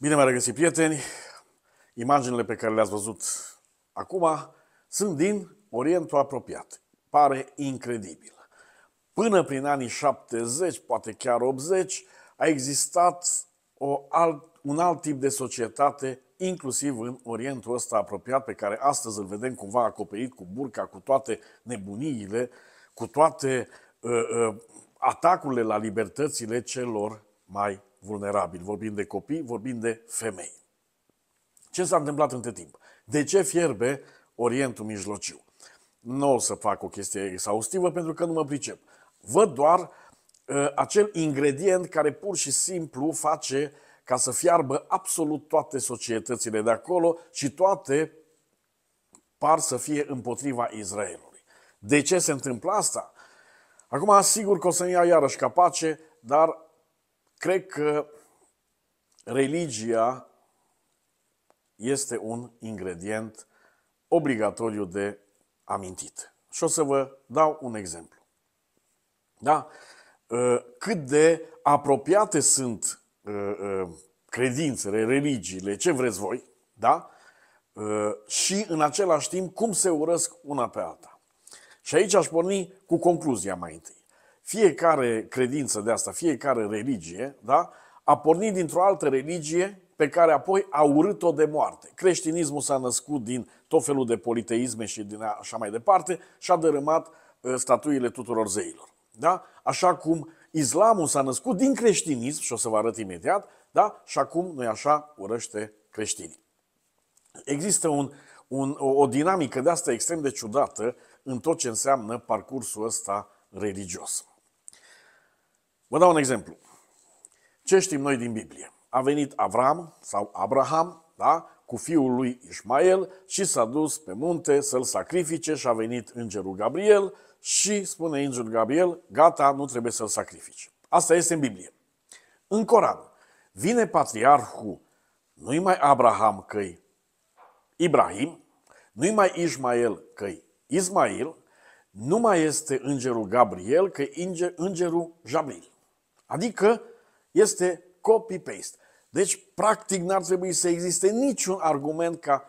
Bine m-a regăsit, prieteni! Imaginile pe care le-ați văzut acum sunt din Orientul apropiat. Pare incredibil. Până prin anii 70, poate chiar 80, a existat o alt, un alt tip de societate, inclusiv în Orientul ăsta apropiat, pe care astăzi îl vedem cumva acoperit cu burca, cu toate nebuniile, cu toate uh, uh, atacurile la libertățile celor mai vulnerabili. Vorbim de copii, vorbim de femei. Ce s-a întâmplat între timp? De ce fierbe Orientul Mijlociu? Nu o să fac o chestie exhaustivă pentru că nu mă pricep. Văd doar uh, acel ingredient care pur și simplu face ca să fiarbă absolut toate societățile de acolo și toate par să fie împotriva Israelului. De ce se întâmplă asta? Acum, sigur că o să-mi ia iarăși capace, dar Cred că religia este un ingredient obligatoriu de amintit. Și o să vă dau un exemplu. Da? Ă, cât de apropiate sunt ă, ă, credințele, religiile, ce vreți voi, da? și în același timp cum se urăsc una pe alta. Și aici aș porni cu concluzia mai întâi fiecare credință de asta, fiecare religie, da? a pornit dintr-o altă religie pe care apoi a urât-o de moarte. Creștinismul s-a născut din tot felul de politeisme și din așa mai departe și a dărâmat uh, statuile tuturor zeilor. Da? Așa cum islamul s-a născut din creștinism, și o să vă arăt imediat, da? și acum, nu așa, urăște creștinii. Există un, un, o, o dinamică de asta extrem de ciudată în tot ce înseamnă parcursul ăsta religios. Vă dau un exemplu. Ce știm noi din Biblie? A venit Avram sau Abraham, da? cu fiul lui Ismael și s-a dus pe munte să-l sacrifice și a venit îngerul Gabriel și spune îngerul Gabriel, gata, nu trebuie să-l sacrifici. Asta este în Biblie. În Coran vine patriarhul, nu-i mai Abraham căi Ibrahim, nu-i mai Ismael căi Ismail, nu mai este îngerul Gabriel, că îngerul Jabril. Adică este copy-paste. Deci, practic, n-ar trebui să existe niciun argument ca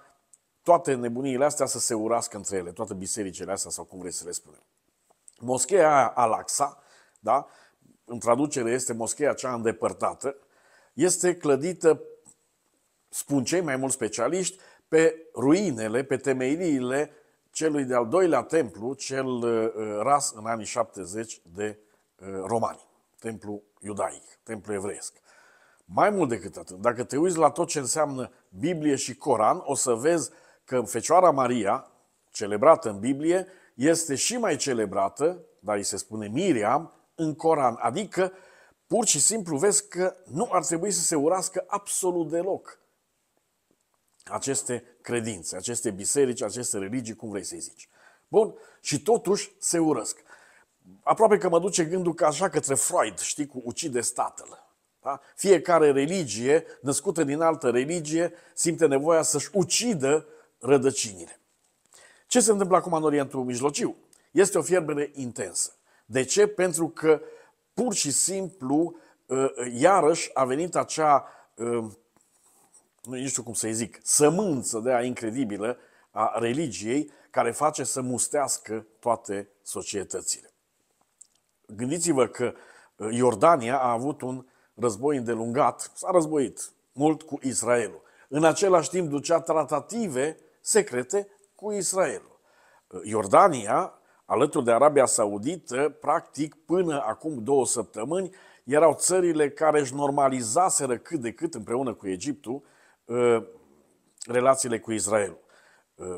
toate nebuniile astea să se urască între ele, toate bisericile astea sau cum vrei să le spunem. Moscheea aia Al-Aqsa, da? în traducere este moscheea cea îndepărtată, este clădită, spun cei mai mulți specialiști, pe ruinele, pe temeiliile celui de-al doilea templu, cel uh, ras în anii 70 de uh, romani templu iudaic, templu evreiesc. Mai mult decât atât, dacă te uiți la tot ce înseamnă Biblie și Coran, o să vezi că Fecioara Maria, celebrată în Biblie, este și mai celebrată, dar îi se spune Miriam, în Coran. Adică, pur și simplu vezi că nu ar trebui să se urască absolut deloc aceste credințe, aceste biserici, aceste religii, cum vrei să-i zici. Bun, și totuși se urăsc aproape că mă duce gândul că așa către Freud, știi, cu ucide statul. Da? Fiecare religie, născută din altă religie, simte nevoia să-și ucidă rădăcinile. Ce se întâmplă acum în Orientul Mijlociu? Este o fierbere intensă. De ce? Pentru că pur și simplu, ă, ă, iarăși a venit acea, ă, nu știu cum să-i zic, sămânță de a incredibilă a religiei care face să mustească toate societățile. Gândiți-vă că uh, Iordania a avut un război îndelungat, s-a războit mult cu Israelul. În același timp ducea tratative secrete cu Israelul. Uh, Iordania, alături de Arabia Saudită, practic până acum două săptămâni, erau țările care își normalizaseră cât de cât împreună cu Egiptul uh, relațiile cu Israelul.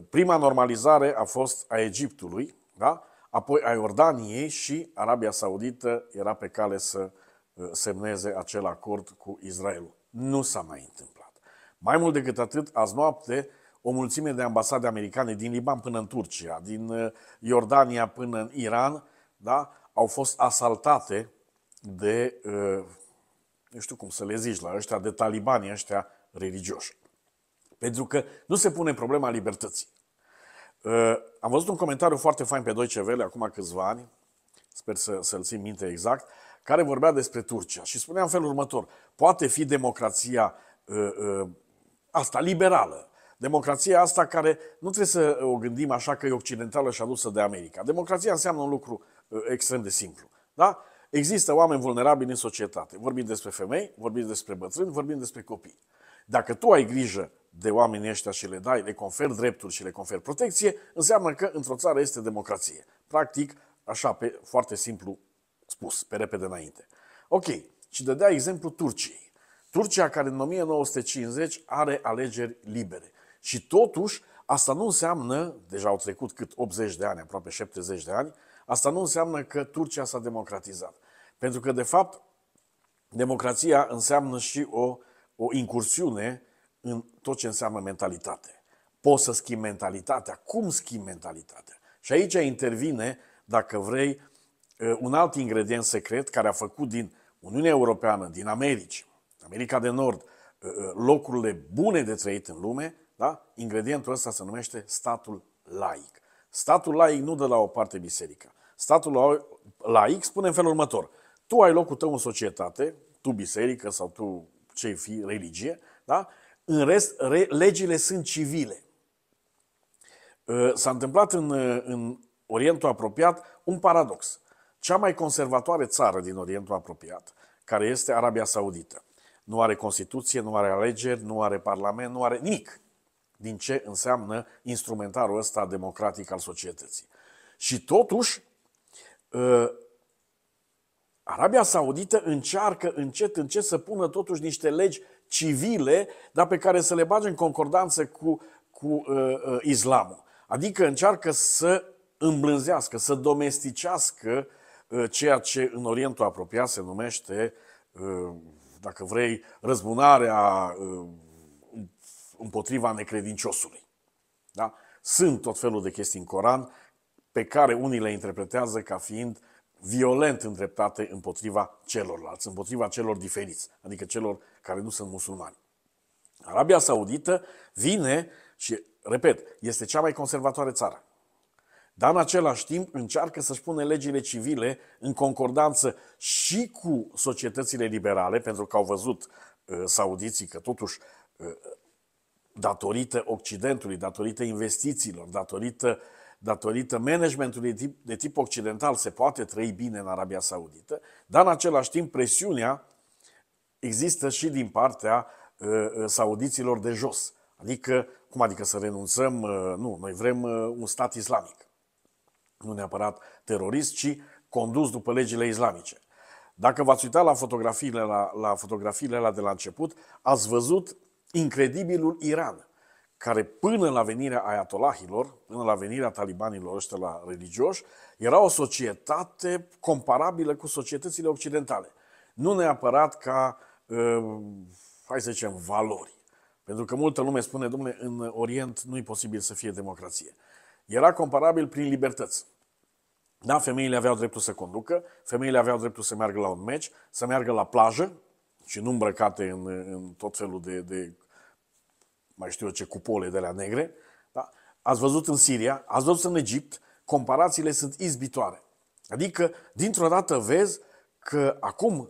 Prima normalizare a fost a Egiptului, da? apoi a Iordaniei și Arabia Saudită era pe cale să uh, semneze acel acord cu Israelul. Nu s-a mai întâmplat. Mai mult decât atât, azi noapte, o mulțime de ambasade americane din Liban până în Turcia, din uh, Iordania până în Iran, da, au fost asaltate de, uh, nu știu cum să le zici, la ăștia de talibani, ăștia religioși. Pentru că nu se pune problema libertății. Uh, am văzut un comentariu foarte fain pe 2 CV acum câțiva ani, sper să, să-l țin minte exact, care vorbea despre Turcia și spunea în felul următor, poate fi democrația uh, uh, asta liberală, democrația asta care nu trebuie să o gândim așa că e occidentală și adusă de America. Democrația înseamnă un lucru uh, extrem de simplu. Da? Există oameni vulnerabili în societate. Vorbim despre femei, vorbim despre bătrâni, vorbim despre copii. Dacă tu ai grijă de oamenii ăștia și le dai, le conferi drepturi și le conferi protecție, înseamnă că într-o țară este democrație. Practic, așa, pe, foarte simplu spus, pe repede înainte. Ok, și dădea exemplu Turciei. Turcia care în 1950 are alegeri libere. Și totuși, asta nu înseamnă, deja au trecut cât 80 de ani, aproape 70 de ani, asta nu înseamnă că Turcia s-a democratizat. Pentru că, de fapt, democrația înseamnă și o, o incursiune în tot ce înseamnă mentalitate. Poți să schimbi mentalitatea. Cum schimbi mentalitatea? Și aici intervine, dacă vrei, un alt ingredient secret care a făcut din Uniunea Europeană, din Americi, America de Nord, locurile bune de trăit în lume, da? ingredientul ăsta se numește statul laic. Statul laic nu de la o parte biserica. Statul laic spune în felul următor. Tu ai locul tău în societate, tu biserică sau tu ce fi religie, da? În rest, legile sunt civile. Ă, s-a întâmplat în, în Orientul Apropiat un paradox. Cea mai conservatoare țară din Orientul Apropiat, care este Arabia Saudită, nu are Constituție, nu are alegeri, nu are Parlament, nu are nimic din ce înseamnă instrumentarul ăsta democratic al societății. Și totuși, ă, Arabia Saudită încearcă încet, încet să pună totuși niște legi civile, dar pe care să le bage în concordanță cu, cu uh, uh, islamul. Adică încearcă să îmblânzească, să domesticească uh, ceea ce în Orientul apropiat se numește, uh, dacă vrei, răzbunarea uh, împotriva necredinciosului. Da? Sunt tot felul de chestii în Coran pe care unii le interpretează ca fiind uh, violent îndreptate împotriva celorlalți, împotriva celor diferiți, adică celor care nu sunt musulmani. Arabia Saudită vine și, repet, este cea mai conservatoare țară. Dar în același timp încearcă să-și pune legile civile în concordanță și cu societățile liberale, pentru că au văzut uh, saudiții că totuși uh, datorită Occidentului, datorită investițiilor, datorită uh, datorită managementului de tip, occidental, se poate trăi bine în Arabia Saudită, dar în același timp presiunea există și din partea uh, uh, saudiților de jos. Adică, cum adică să renunțăm? Uh, nu, noi vrem uh, un stat islamic. Nu neapărat terorist, ci condus după legile islamice. Dacă v-ați uitat la fotografiile la, la fotografiile la de la început, ați văzut incredibilul Iran care până la venirea ayatolahilor, până la venirea talibanilor ăștia la religioși, era o societate comparabilă cu societățile occidentale. Nu neapărat ca, uh, hai să zicem, valori. Pentru că multă lume spune, domnule, în Orient nu e posibil să fie democrație. Era comparabil prin libertăți. Da, femeile aveau dreptul să conducă, femeile aveau dreptul să meargă la un meci, să meargă la plajă, și nu îmbrăcate în, în tot felul de, de mai știu eu ce cupole de la negre, da? ați văzut în Siria, ați văzut în Egipt, comparațiile sunt izbitoare. Adică, dintr-o dată vezi că acum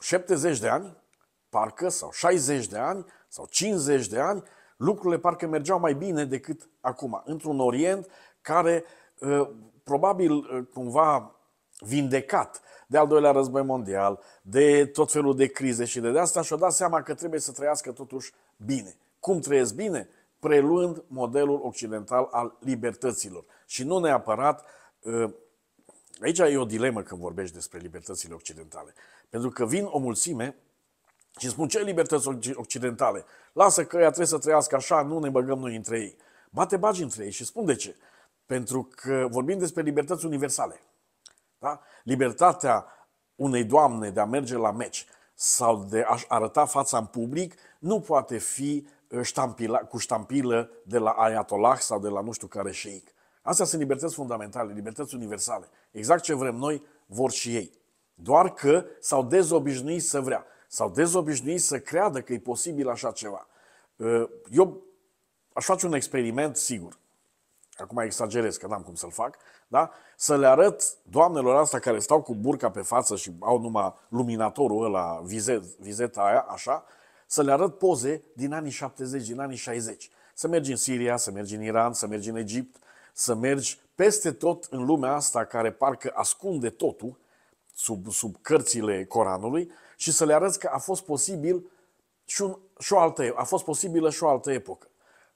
70 de ani, parcă, sau 60 de ani, sau 50 de ani, lucrurile parcă mergeau mai bine decât acum, într-un Orient care uh, probabil uh, cumva vindecat de al doilea război mondial, de tot felul de crize și de, de asta și-a dat seama că trebuie să trăiască totuși bine. Cum trăiesc bine? Preluând modelul occidental al libertăților. Și nu neapărat, ă, aici e o dilemă când vorbești despre libertățile occidentale. Pentru că vin o mulțime și spun ce libertăți occidentale? Lasă că ea trebuie să trăiască așa, nu ne băgăm noi între ei. Bate bagi între ei și spun de ce. Pentru că vorbim despre libertăți universale. Da? Libertatea unei doamne de a merge la meci sau de a arăta fața în public nu poate fi uh, ștampila, cu ștampilă de la Ayatollah sau de la nu știu care șeic. Astea sunt libertăți fundamentale, libertăți universale. Exact ce vrem noi, vor și ei. Doar că s-au dezobișnuit să vrea, s-au dezobișnuit să creadă că e posibil așa ceva. Uh, eu aș face un experiment, sigur că acum exagerez, că n-am cum să-l fac, da? să le arăt doamnelor astea care stau cu burca pe față și au numai luminatorul ăla, vizet, vizeta aia, așa, să le arăt poze din anii 70, din anii 60. Să mergi în Siria, să mergi în Iran, să mergi în Egipt, să mergi peste tot în lumea asta care parcă ascunde totul sub, sub cărțile Coranului și să le arăți că a fost posibil și, un, și o altă, a fost posibilă și o altă epocă.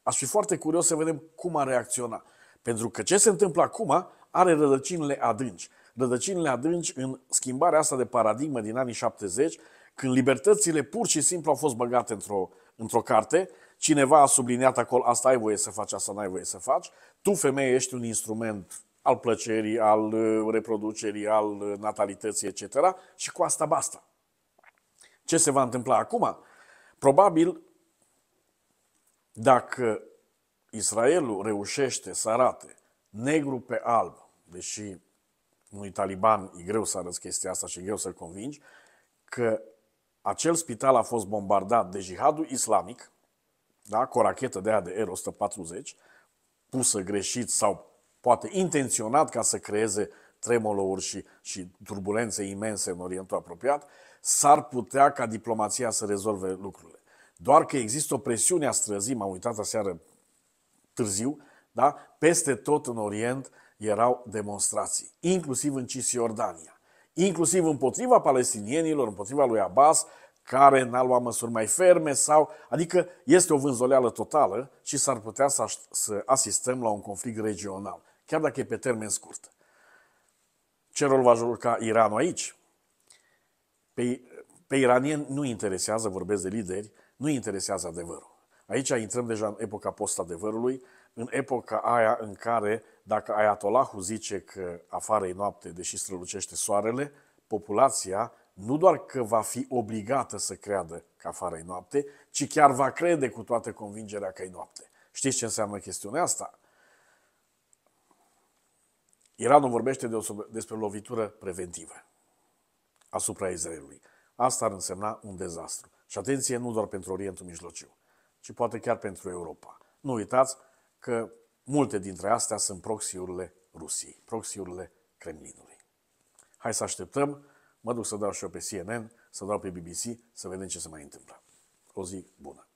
Aș fi foarte curios să vedem cum a reacționat. Pentru că ce se întâmplă acum are rădăcinile adânci. Rădăcinile adânci în schimbarea asta de paradigmă din anii 70, când libertățile pur și simplu au fost băgate într-o, într-o carte, cineva a subliniat acolo, asta ai voie să faci, asta n-ai voie să faci, tu femeie ești un instrument al plăcerii, al uh, reproducerii, al uh, natalității, etc. Și cu asta basta. Ce se va întâmpla acum? Probabil, dacă Israelul reușește să arate negru pe alb, deși unui taliban e greu să arăți chestia asta și e greu să-l convingi, că acel spital a fost bombardat de jihadul islamic, da, cu o rachetă de aia de R-140, pusă greșit sau poate intenționat ca să creeze tremolouri și, și turbulențe imense în Orientul apropiat, s-ar putea ca diplomația să rezolve lucrurile. Doar că există o presiune a străzii, m-am uitat aseară târziu, da? peste tot în Orient erau demonstrații, inclusiv în Cisjordania, inclusiv împotriva palestinienilor, împotriva lui Abbas, care n-a luat măsuri mai ferme sau, adică este o vânzoleală totală și s-ar putea să, să asistăm la un conflict regional, chiar dacă e pe termen scurt. Ce rol va juca Iranul aici? Pe, pe iranieni nu interesează, vorbesc de lideri, nu interesează adevărul. Aici intrăm deja în epoca post-adevărului, în epoca aia în care, dacă Ayatollahul zice că afară e noapte, deși strălucește soarele, populația nu doar că va fi obligată să creadă că afară e noapte, ci chiar va crede cu toată convingerea că e noapte. Știți ce înseamnă chestiunea asta? Iranul vorbește de o, despre lovitură preventivă asupra Israelului. Asta ar însemna un dezastru. Și atenție, nu doar pentru Orientul Mijlociu ci poate chiar pentru Europa. Nu uitați că multe dintre astea sunt proxiurile Rusiei, proxiurile Kremlinului. Hai să așteptăm, mă duc să dau și eu pe CNN, să dau pe BBC, să vedem ce se mai întâmplă. O zi bună!